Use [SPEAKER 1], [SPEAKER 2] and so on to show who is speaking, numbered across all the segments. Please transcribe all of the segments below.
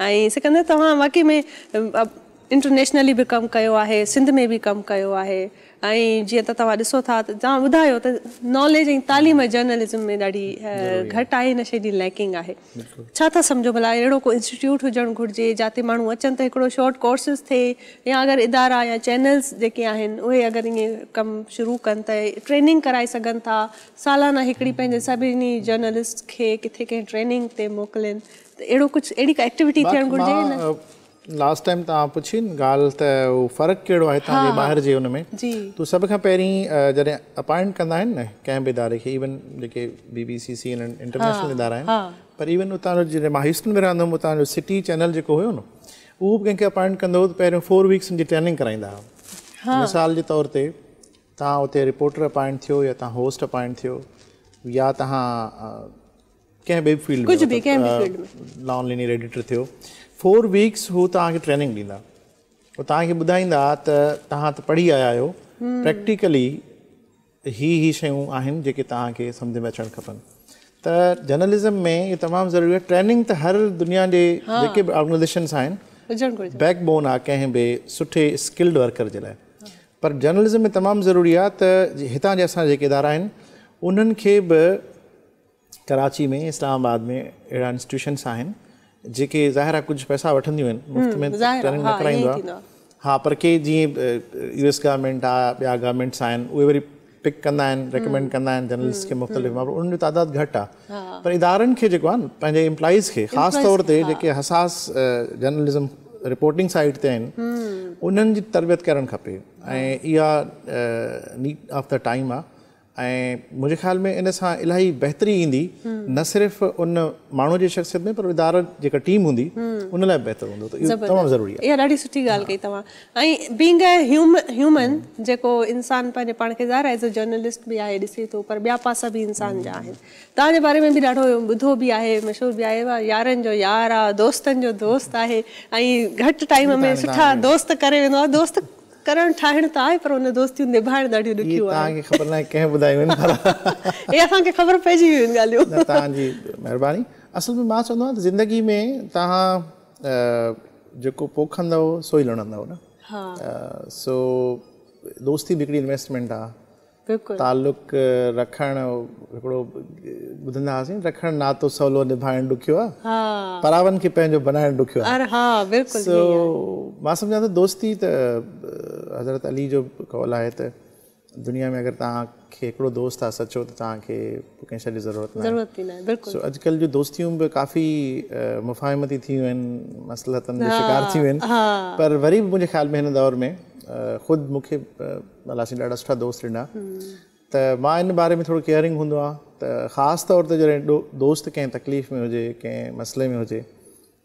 [SPEAKER 1] ऐं सेकंदर तव्हां तो वाकई में अब इंटरनेशनली बि कमु कयो आहे सिंध में बि कमु कयो आहे ऐं जीअं त तव्हां ॾिसो था त तव्हां ॿुधायो त नॉलेज ऐं तालीम जर्नलिज़म में ॾाढी घटि आहे इन शइ जी लैकिंग आहे छा था सम्झो भला अहिड़ो को इंस्टिट्यूट हुजणु घुरिजे जिते माण्हू अचनि त हिकिड़ो कोर्सिस थिए या अगरि इदारा या चैनल्स जेके आहिनि उहे अगरि इएं कमु शुरू कनि त ट्रेनिंग कराए सघनि था सालाना हिकिड़ी पंहिंजे सभिनी जर्नलिस्ट खे किथे कंहिं ट्रेनिंग ते मोकिलनि त अहिड़ो कुझु अहिड़ी का एक्टिविटी थियणु
[SPEAKER 2] लास्ट टाइम तुम पुछी ॻाल्हि फर्क उहो है कहिड़ो आहे तव्हांजे हाँ, हाँ। ॿाहिरि जीवन में जी त तो सभ खां पहिरीं अपॉइंट कंदा आहिनि न कंहिं बि इदारे के इवन जेके बीबीसी सी सी इंटरनेशनल इदारा आहिनि हाँ। पर इवन उत जो ह्यूस्टन में रहंदो हुउमि सिटी चैनल जेको हुयो न उहो बि कंहिंखे अपॉइंट कह पे फोर वीक्स उनकी ट्रेनिंग कराइंदा हुआ हाँ। मिसाल के तौर पर तव्हां उते रिपोर्टर अपॉइंट थियो या तव्हां होस्ट अपॉइंट थो या तव्हां कें ॿिए फील्ड कुझु बि कंहिं बि फील्ड में नॉन लिनियर एडिटर थियो फोर वीक्स हू तव्हांखे ट्रेनिंग ॾींदा पोइ तव्हांखे ॿुधाईंदा त तव्हां त पढ़ी आया आहियो प्रैक्टिकली हम्म। ही ही शयूं आहिनि जेके तव्हांखे सम्झ में अचणु खपनि त जर्नलिज्म में ये तमाम ज़रूरी है ट्रेनिंग त हर दुनिया जे हाँ। जेके बि ऑर्गनाइजेशन्स आहिनि बैकबोन आहे कंहिं बि सुठे स्किल्ड वर्कर जे लाइ पर जर्नलिज्म में तमाम ज़रूरी आहे त हितां जा असां जेके इदारा आहिनि उन्हनि खे बि कराची में इस्लामाबाद में अड़ा इंस्टीट्यूशन्स आहिनि जेके ज़ाहिर आहे कुझु पैसा वठंदियूं मुफ़्त में ट्रेनिंग हम्म, न कराईंदो आहे पर के जीअं यू एस गवर्नमेंट आ ॿिया गवर्नमेंट्स आहिनि वरी पिक कंदा रिकमेंड रेकमेंड कंदा आहिनि जर्नलिस्ट हम्म, खे हम्म, मुख़्तलिफ़ मामलो उन्हनि जो तादादु घटि पर इदारनि के जेको आहे न पंहिंजे इम्प्लॉइज़ खे ख़ासि तौर ते जेके हसास जर्नलिज्म रिपोर्टिंग साइट से आहिनि उन्हनि तरबियत करें खपे ऐं नीड ऑफ द टाइम आ ऐं मुंहिंजे ख़्याल में इन सां इलाही बहितरी ईंदी न सिर्फ़ उन माण्हूअ जी शख़्सियत में
[SPEAKER 1] इंसान पंहिंजे पाण खे एज़ अ जर्नलिस्ट बि आहे ॾिसी थो पर ॿिया पासा बि इंसान जा आहिनि तव्हांजे बारे में बि ॾाढो ॿुधो बि आहे मशहूरु बि आहे यारनि जो यार आहे दोस्तनि जो दोस्त आहे ऐं घटि टाइम में सुठा दोस्त करे वेंदो आहे दोस्त मां चवंदो
[SPEAKER 2] आहियां ज़िंदगी में तव्हां जेको पोखंदव सो दोस्ती बि हिकिड़ी इन्वेस्टमेंट आहे तालुक़ रखण हिकिड़ो नातो सवलो निभाइणु ॾुखियो आहे परावनि खे पंहिंजो बनाइणु ॾुखियो दोस्ती त हज़रत अली जो कॉल आहे त दुनिया में अगरि तव्हांखे हिकिड़ो दोस्त आहे सचो त तव्हांखे कंहिं शइ जी ज़रूरत
[SPEAKER 1] अॼुकल्ह
[SPEAKER 2] जूं दोस्तियूं बि काफ़ी मुफ़ाहिमती थियूं आहिनि मसलतनि शिकार थी विया आहिनि पर वरी बि मुंहिंजे ख़्याल में हिन दौर में ख़ुदि मूंखे माना ॾाढा सुठा दोस्त ॾिना त मां इन बारे में थोरो केयरिंग हूंदो आहे त ख़ासि तौर ते जॾहिं दोस्त कंहिं तकलीफ़ में हुजे कंहिं मसइले में हुजे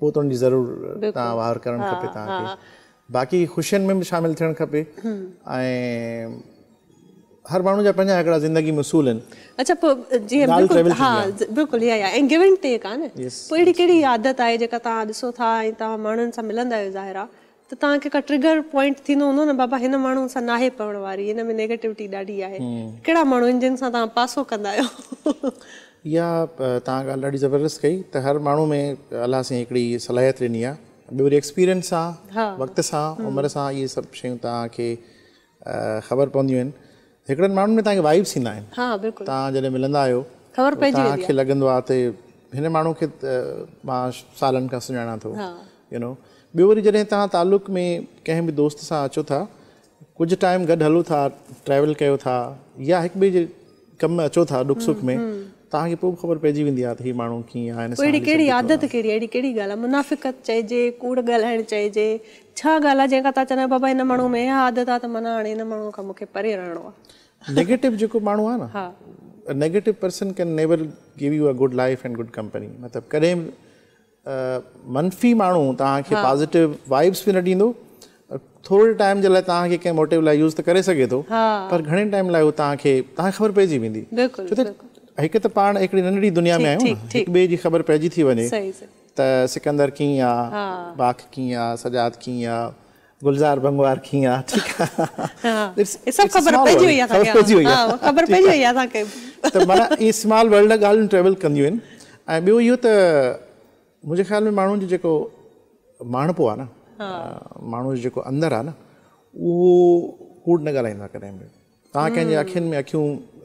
[SPEAKER 2] पोइ त हुन ज़रूरु तव्हां वार करणु खपे तव्हांखे बाक़ी ख़ुशियुनि में भी शामिल थियणु खपे ऐं हर माण्हू जा पंहिंजा ज़िंदगी उसूल आहिनि
[SPEAKER 1] अच्छा पोइ जीअं बिल्कुलु हा बिल्कुलु इहा गिव एंड टेक आहे न पोइ अहिड़ी कहिड़ी आदत आहे जेका तव्हां ॾिसो था ऐं तव्हां माण्हुनि मिलंदा आहियो ज़ाहिर आहे त तव्हांखे का ट्रिगर पॉइंट थींदो हूंदो न बाबा हिन माण्हू सां नाहे पवण वारी हिन में नेगेटिविटी ॾाढी आहे हम्म। कहिड़ा माण्हू आहिनि जिन सां तव्हां पासो कंदा आहियो
[SPEAKER 2] इहा तव्हां ॻाल्हि ॾाढी ज़बरदस्त कई त हर माण्हू में अलाह सां हिकिड़ी सलाहियत ॾिनी ॿियो वरी एक्सपीरियंस सां वक़्त सां उमिरि सां इहे सभु शयूं तव्हांखे ख़बर पवंदियूं आहिनि हिकिड़नि माण्हुनि में तव्हांखे वाइब्स ईंदा आहिनि
[SPEAKER 1] हा बिल्कुलु तव्हां
[SPEAKER 2] जॾहिं मिलंदा आहियो
[SPEAKER 1] ख़बर पए तव्हांखे
[SPEAKER 2] लॻंदो आहे त हिन माण्हू खे त मां सालनि खां सुञाणा थो
[SPEAKER 1] या
[SPEAKER 2] न ॿियो वरी जॾहिं तव्हां तालुक में कंहिं बि दोस्त सां अचो था कुझु टाइम गॾु हलो था ट्रेवल कयो था या हिकु ॿिए जे कम अचो था दुख सुख में तव्हांखे पोइ ख़बर पइजी वेंदी आहे
[SPEAKER 1] छा ॻाल्हि आहे जेका तव्हां चवंदा
[SPEAKER 2] आहियो वाइब्स बि न ॾींदो थोरे टाइम जे लाइ तव्हांखे कंहिं मोटिव लाइ यूज़ त करे सघे थो पर घणे टाइम लाइ तव्हांखे तव्हांखे ख़बर पइजी वेंदी हक़ीक़त पा एक नंढी दुनिया में आयो एक बे की ख़बर पे थी वञे त सिकंदर की आहे बाख सजाद कीअं गुलज़ार बंगवार कीअं माना ये स्मॉल वर्ल्ड गाल ट्रेवल कंदियूं आहिनि ऐं ॿियो ख़्याल में मानू जो जेको आ ना न जो अंदर आ ना वो कूड़ न ॻाल्हाईंदो कें कॾहिं हम्म। में अखियूं